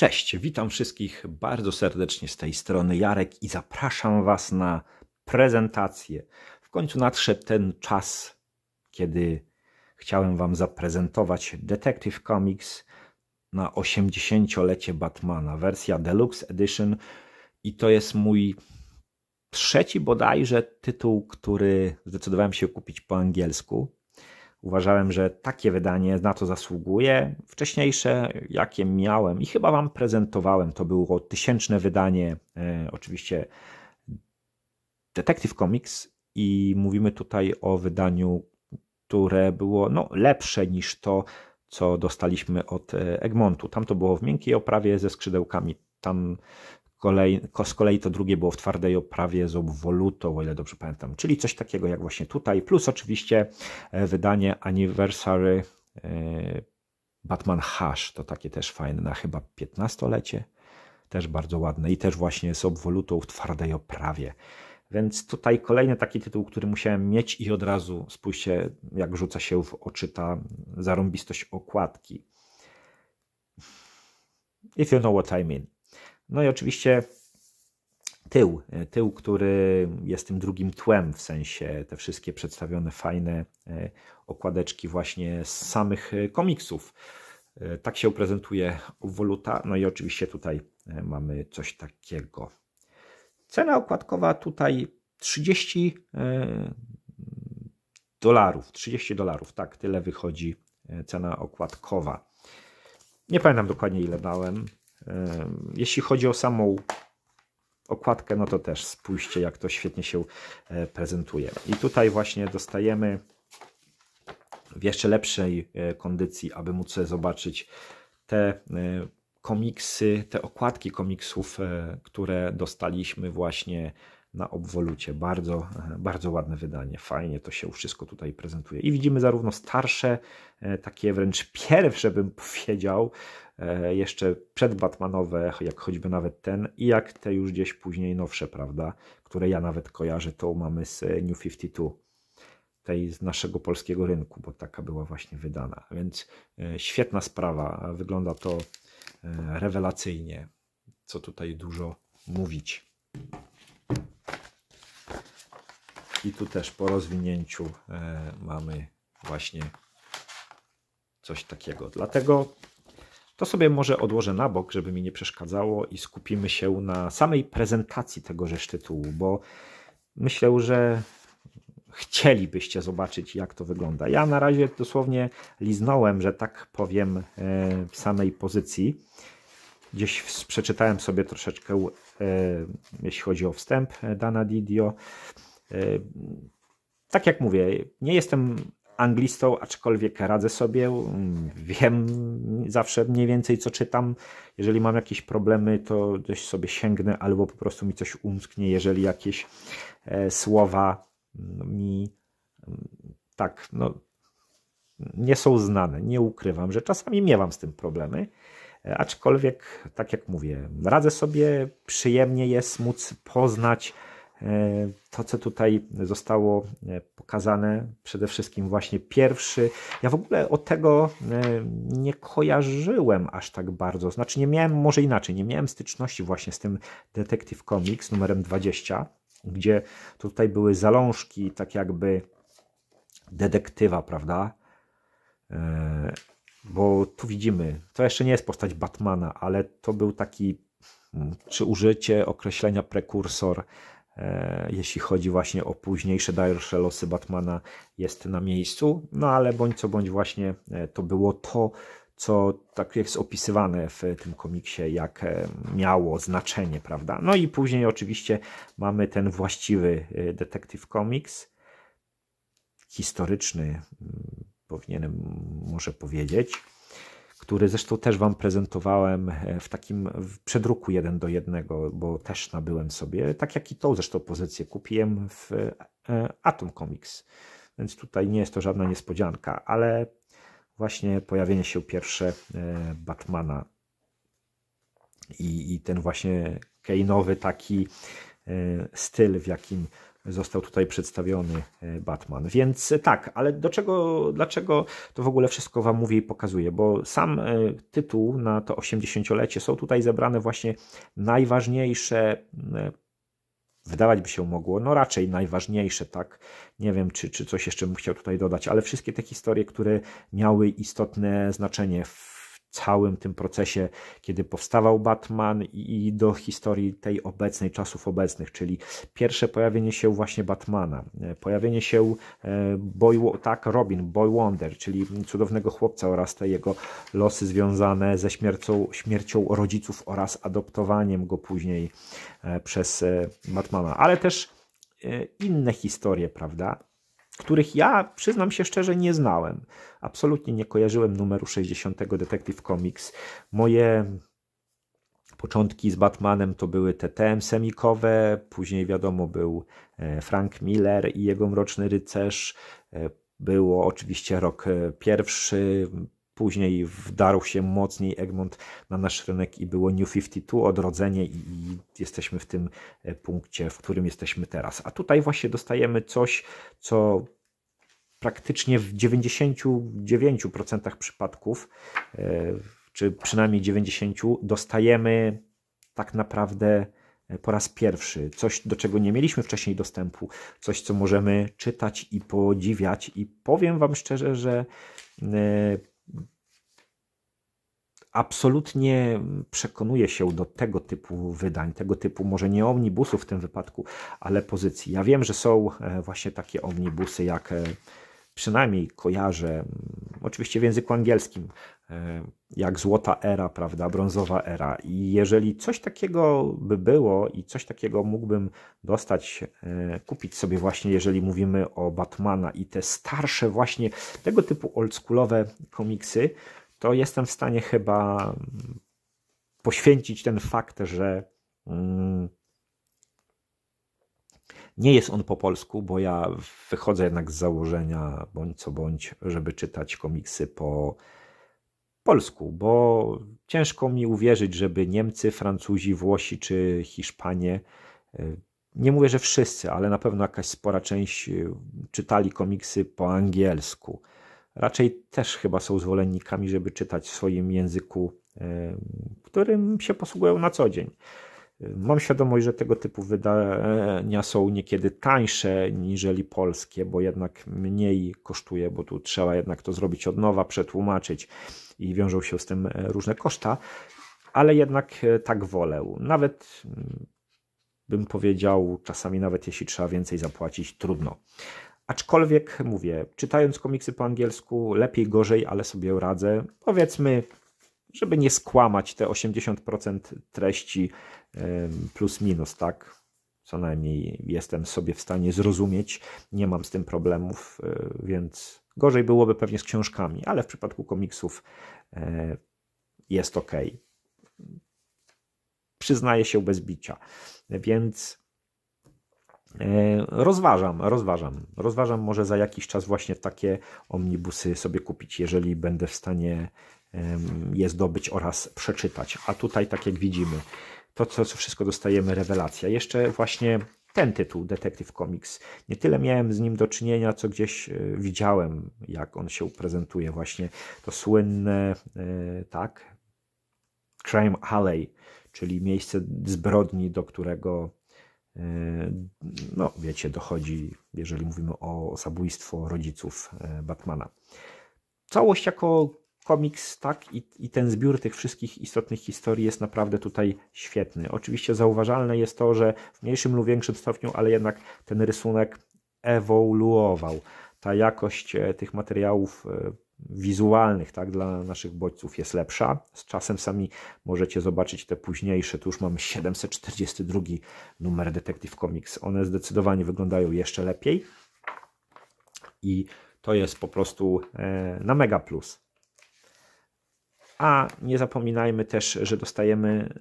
Cześć, witam wszystkich bardzo serdecznie z tej strony Jarek i zapraszam Was na prezentację. W końcu nadszedł ten czas, kiedy chciałem Wam zaprezentować Detective Comics na 80-lecie Batmana, wersja Deluxe Edition i to jest mój trzeci bodajże tytuł, który zdecydowałem się kupić po angielsku. Uważałem, że takie wydanie na to zasługuje. Wcześniejsze, jakie miałem i chyba Wam prezentowałem, to było tysięczne wydanie, e, oczywiście Detective Comics i mówimy tutaj o wydaniu, które było no, lepsze niż to, co dostaliśmy od e, Egmontu. Tam to było w miękkiej oprawie ze skrzydełkami. Tam z kolei to drugie było w twardej oprawie z obwolutą, o ile dobrze pamiętam, czyli coś takiego jak właśnie tutaj, plus oczywiście e, wydanie Anniversary e, Batman Hash, to takie też fajne na chyba 15-lecie, też bardzo ładne i też właśnie z obwolutą w twardej oprawie. Więc tutaj kolejny taki tytuł, który musiałem mieć i od razu spójrzcie, jak rzuca się w oczy ta zarąbistość okładki. If you know what I mean. No i oczywiście tył, tył, który jest tym drugim tłem, w sensie te wszystkie przedstawione fajne e, okładeczki właśnie z samych e, komiksów. E, tak się prezentuje Woluta, no i oczywiście tutaj mamy coś takiego. Cena okładkowa tutaj 30 dolarów, 30 dolarów, tak, tyle wychodzi cena okładkowa. Nie pamiętam dokładnie ile dałem, jeśli chodzi o samą okładkę, no to też spójrzcie, jak to świetnie się e, prezentuje. I tutaj właśnie dostajemy w jeszcze lepszej e, kondycji, aby móc zobaczyć te e, komiksy, te okładki komiksów, które dostaliśmy właśnie na obwolucie. Bardzo, bardzo ładne wydanie. Fajnie to się wszystko tutaj prezentuje. I widzimy zarówno starsze, takie wręcz pierwsze bym powiedział, E, jeszcze przedbatmanowe, jak choćby nawet ten, i jak te już gdzieś później nowsze, prawda, które ja nawet kojarzę, to mamy z New 52, tej z naszego polskiego rynku, bo taka była właśnie wydana. Więc e, świetna sprawa, wygląda to e, rewelacyjnie, co tutaj dużo mówić. I tu też po rozwinięciu mamy właśnie coś takiego. Dlatego to sobie może odłożę na bok, żeby mi nie przeszkadzało i skupimy się na samej prezentacji tegoże tytułu, bo myślę, że chcielibyście zobaczyć, jak to wygląda. Ja na razie dosłownie liznąłem, że tak powiem, e, w samej pozycji. Gdzieś przeczytałem sobie troszeczkę, e, jeśli chodzi o wstęp e, Dana Didio. Tak jak mówię, nie jestem anglistą, aczkolwiek radzę sobie. Wiem zawsze mniej więcej, co czytam. Jeżeli mam jakieś problemy, to dość sobie sięgnę albo po prostu mi coś umknie, jeżeli jakieś e, słowa no, mi tak, no, nie są znane. Nie ukrywam, że czasami miewam z tym problemy. E, aczkolwiek, tak jak mówię, radzę sobie, przyjemnie jest móc poznać E, to, co tutaj zostało e, pokazane, przede wszystkim właśnie pierwszy. Ja w ogóle o tego e, nie kojarzyłem aż tak bardzo. Znaczy, nie miałem, może inaczej, nie miałem styczności właśnie z tym Detective Comics numerem 20, gdzie tutaj były zalążki, tak jakby detektywa, prawda? Bo tu widzimy, to jeszcze nie jest postać Batmana, ale to był taki, mm, czy użycie określenia prekursor E, jeśli chodzi właśnie o późniejsze dalsze losy Batmana, jest na miejscu. No ale bądź co bądź właśnie e, to było to, co tak jest opisywane w tym komiksie, jak e, miało znaczenie, prawda? No i później oczywiście mamy ten właściwy Detective Comics, historyczny, mm, powinienem może powiedzieć który zresztą też Wam prezentowałem e, w takim w przedruku jeden do jednego, bo też nabyłem sobie, tak jak i tą zresztą pozycję kupiłem w e, Atom Comics. Więc tutaj nie jest to żadna niespodzianka, ale właśnie pojawienie się pierwsze e, Batmana i, i ten właśnie Kane'owy taki styl, w jakim został tutaj przedstawiony e, Batman. Więc e, tak, ale do czego, dlaczego to w ogóle wszystko Wam mówię i pokazuję? Bo sam e, tytuł na to 80-lecie są tutaj zebrane właśnie najważniejsze wydawać by się mogło, no raczej najważniejsze, tak? Nie wiem, czy, czy coś jeszcze bym chciał tutaj dodać, ale wszystkie te historie, które miały istotne znaczenie w całym tym procesie, kiedy powstawał Batman i, do historii tej obecnej, czasów obecnych, czyli pierwsze pojawienie się właśnie Batmana, e, pojawienie się e, Boy, tak, Robin, Boy Wonder, czyli cudownego chłopca oraz te jego losy związane ze śmiercią, śmiercią rodziców oraz adoptowaniem go później e, przez Batmana, ale też inne historie, prawda? których ja, przyznam się szczerze, nie znałem. Absolutnie nie kojarzyłem numeru 60 Detective Comics. Moje początki z Batmanem to były te TM semikowe, później wiadomo był e, Frank Miller i jego Mroczny Rycerz, e, było oczywiście rok e, pierwszy, Później wdarł się mocniej Egmont na nasz rynek i było New 52, odrodzenie i, i jesteśmy w tym e, punkcie, w którym jesteśmy teraz. A tutaj właśnie dostajemy coś, co praktycznie w 99% przypadków, e, czy przynajmniej 90%, dostajemy tak naprawdę e, po raz pierwszy, coś do czego nie mieliśmy wcześniej dostępu, coś co możemy czytać i podziwiać i powiem Wam szczerze, że absolutnie przekonuje się do tego typu wydań, tego typu może nie omnibusów w tym wypadku, ale pozycji. Ja wiem, że są e, właśnie takie omnibusy jak e, przynajmniej kojarzę, mm, oczywiście w języku angielskim, e, jak złota era, prawda, brązowa era. I jeżeli coś takiego by było i coś takiego mógłbym dostać, kupić sobie właśnie, jeżeli mówimy o Batmana i te starsze właśnie tego typu oldschoolowe komiksy, to jestem w stanie chyba poświęcić ten fakt, że mm, nie jest on po polsku, bo ja wychodzę jednak z założenia, bądź co bądź, żeby czytać komiksy po polsku, bo ciężko mi uwierzyć, żeby Niemcy, Francuzi, Włosi czy Hiszpanie, e, nie mówię, że wszyscy, ale na pewno jakaś spora część e, czytali komiksy po angielsku raczej też chyba są zwolennikami, żeby czytać w swoim języku, e, którym się posługują na co dzień. Mam świadomość, że tego typu wydania są niekiedy tańsze niżeli polskie, bo jednak mniej kosztuje, bo tu trzeba jednak to zrobić od nowa, przetłumaczyć i wiążą się z tym e, różne koszta, ale jednak e, tak wolę. Nawet mm, bym powiedział, czasami nawet jeśli trzeba więcej zapłacić, trudno. Aczkolwiek mówię, czytając komiksy po angielsku, lepiej, gorzej, ale sobie radzę. Powiedzmy, żeby nie skłamać te 80% treści plus minus, tak? Co najmniej jestem sobie w stanie zrozumieć, nie mam z tym problemów, e, więc gorzej byłoby pewnie z książkami, ale w przypadku komiksów e, jest ok. Przyznaję się bez bicia. Więc E, rozważam, rozważam. Rozważam może za jakiś czas właśnie takie omnibusy sobie kupić, jeżeli będę w stanie je zdobyć oraz przeczytać. A tutaj, tak jak widzimy, to co wszystko dostajemy, rewelacja. Jeszcze właśnie ten tytuł, Detective Comics. Nie tyle miałem z nim do czynienia, co gdzieś e, widziałem, jak on się prezentuje. Właśnie to słynne, e, tak, Crime Alley, czyli miejsce zbrodni, do którego Yy, no wiecie, dochodzi, jeżeli mówimy o zabójstwo rodziców yy, Batmana. Całość jako komiks, tak, i, i ten zbiór tych wszystkich istotnych historii jest naprawdę tutaj świetny. Oczywiście zauważalne jest to, że w mniejszym lub większym stopniu, ale jednak ten rysunek ewoluował. Ta jakość e, tych materiałów e, wizualnych tak, dla naszych bodźców jest lepsza. Z czasem sami możecie zobaczyć te późniejsze. Tu już mamy 742 numer Detective Comics. One zdecydowanie wyglądają jeszcze lepiej i to jest po prostu e, na mega plus. A nie zapominajmy też, że dostajemy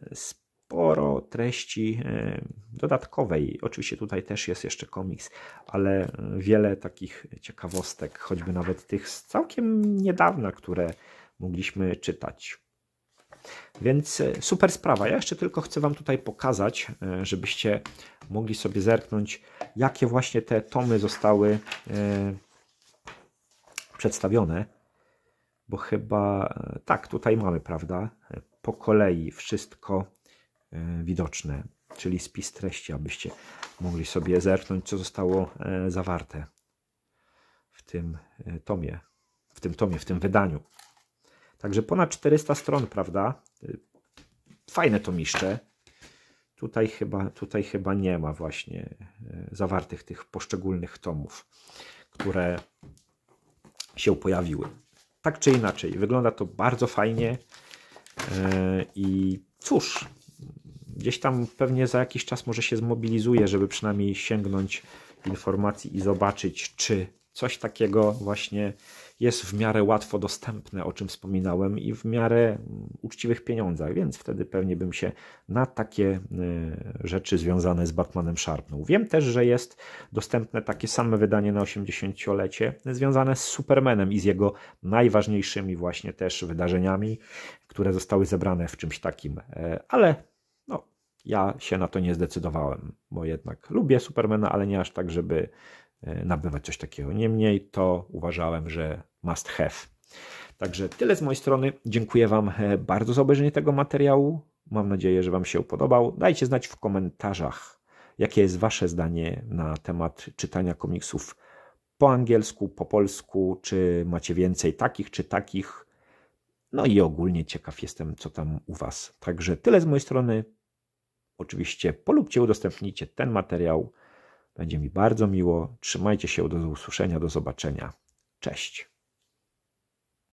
sporo treści e, dodatkowej. Oczywiście tutaj też jest jeszcze komiks, ale e, wiele takich ciekawostek, choćby nawet tych z całkiem niedawna, które mogliśmy czytać. Więc e, super sprawa. Ja jeszcze tylko chcę Wam tutaj pokazać, żebyście mogli sobie zerknąć, jakie właśnie te tomy zostały przedstawione. Bo chyba tak, tutaj mamy, prawda? Po kolei wszystko E, widoczne, czyli spis treści, abyście mogli sobie zerknąć, co zostało e, zawarte w tym e, tomie, w tym tomie, w tym wydaniu. Także ponad 400 stron, prawda? Fajne tomiszcze. Tutaj chyba, tutaj chyba nie ma właśnie zawartych tych poszczególnych tomów, które się pojawiły. Tak czy inaczej, wygląda to bardzo fajnie. I cóż, Gdzieś tam pewnie za jakiś czas może się zmobilizuje, żeby przynajmniej sięgnąć informacji i zobaczyć, czy coś takiego właśnie jest w miarę łatwo dostępne, o czym wspominałem, i w miarę mm, uczciwych pieniądzach, więc wtedy pewnie bym się na takie y, rzeczy związane z Batmanem szarpnął. Wiem też, że jest dostępne takie same wydanie na 80-lecie związane z Supermanem i z jego najważniejszymi właśnie też wydarzeniami, które zostały zebrane w czymś takim, e, ale ja się na to nie zdecydowałem, bo jednak lubię Supermana, ale nie aż tak, żeby e, nabywać coś takiego. Niemniej to uważałem, że must have. Także tyle z mojej strony. Dziękuję Wam e, bardzo za obejrzenie tego materiału. Mam nadzieję, że Wam się podobał. Dajcie znać w komentarzach, jakie jest Wasze zdanie na temat czytania komiksów po angielsku, po polsku, czy macie więcej takich czy takich. No i ogólnie ciekaw jestem, co tam u Was. Także tyle z mojej strony. Oczywiście polubcie, udostępnijcie ten materiał. Będzie mi bardzo miło. Trzymajcie się, do usłyszenia, do zobaczenia. Cześć.